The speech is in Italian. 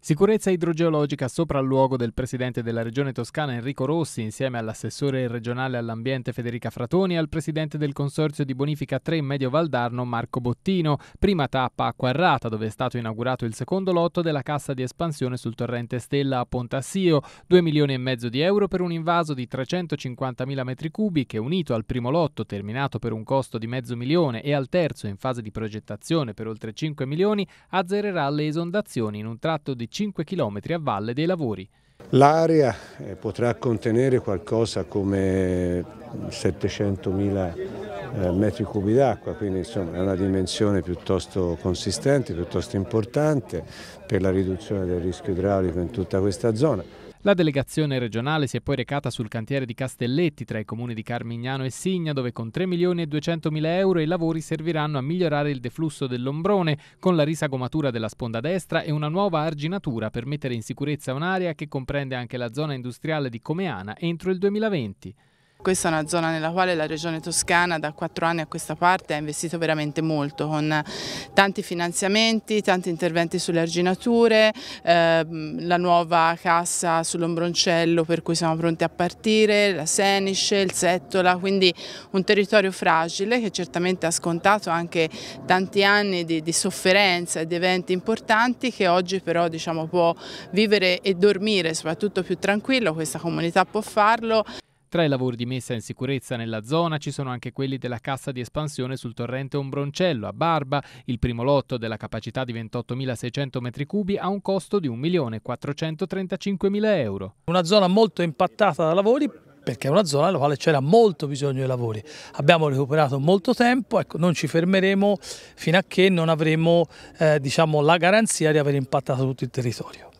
Sicurezza idrogeologica sopra il luogo del presidente della regione toscana Enrico Rossi insieme all'assessore regionale all'ambiente Federica Fratoni e al presidente del consorzio di bonifica 3 Medio Valdarno Marco Bottino. Prima tappa a Quarrata dove è stato inaugurato il secondo lotto della cassa di espansione sul torrente Stella a Pontassio. 2 milioni e mezzo di euro per un invaso di 350.000 metri cubi che unito al primo lotto terminato per un costo di mezzo milione e al terzo in fase di progettazione per oltre 5 milioni azzererà le esondazioni in un tratto di 5 km a valle dei lavori. L'area eh, potrà contenere qualcosa come 700.000 eh, metri cubi d'acqua, quindi insomma è una dimensione piuttosto consistente, piuttosto importante per la riduzione del rischio idraulico in tutta questa zona. La delegazione regionale si è poi recata sul cantiere di Castelletti tra i comuni di Carmignano e Signa, dove con 3 milioni e 200 mila euro i lavori serviranno a migliorare il deflusso dell'ombrone con la risagomatura della sponda destra e una nuova arginatura per mettere in sicurezza un'area che comprende anche la zona industriale di Comeana entro il 2020. Questa è una zona nella quale la Regione Toscana da quattro anni a questa parte ha investito veramente molto con tanti finanziamenti, tanti interventi sulle arginature, ehm, la nuova cassa sull'ombroncello per cui siamo pronti a partire, la Senisce, il Settola, quindi un territorio fragile che certamente ha scontato anche tanti anni di, di sofferenza e di eventi importanti che oggi però diciamo, può vivere e dormire soprattutto più tranquillo, questa comunità può farlo. Tra i lavori di messa in sicurezza nella zona ci sono anche quelli della cassa di espansione sul torrente Ombroncello a Barba. Il primo lotto della capacità di 28.600 metri cubi ha un costo di 1.435.000 euro. Una zona molto impattata da lavori perché è una zona nella quale c'era molto bisogno di lavori. Abbiamo recuperato molto tempo, ecco, non ci fermeremo fino a che non avremo eh, diciamo, la garanzia di aver impattato tutto il territorio.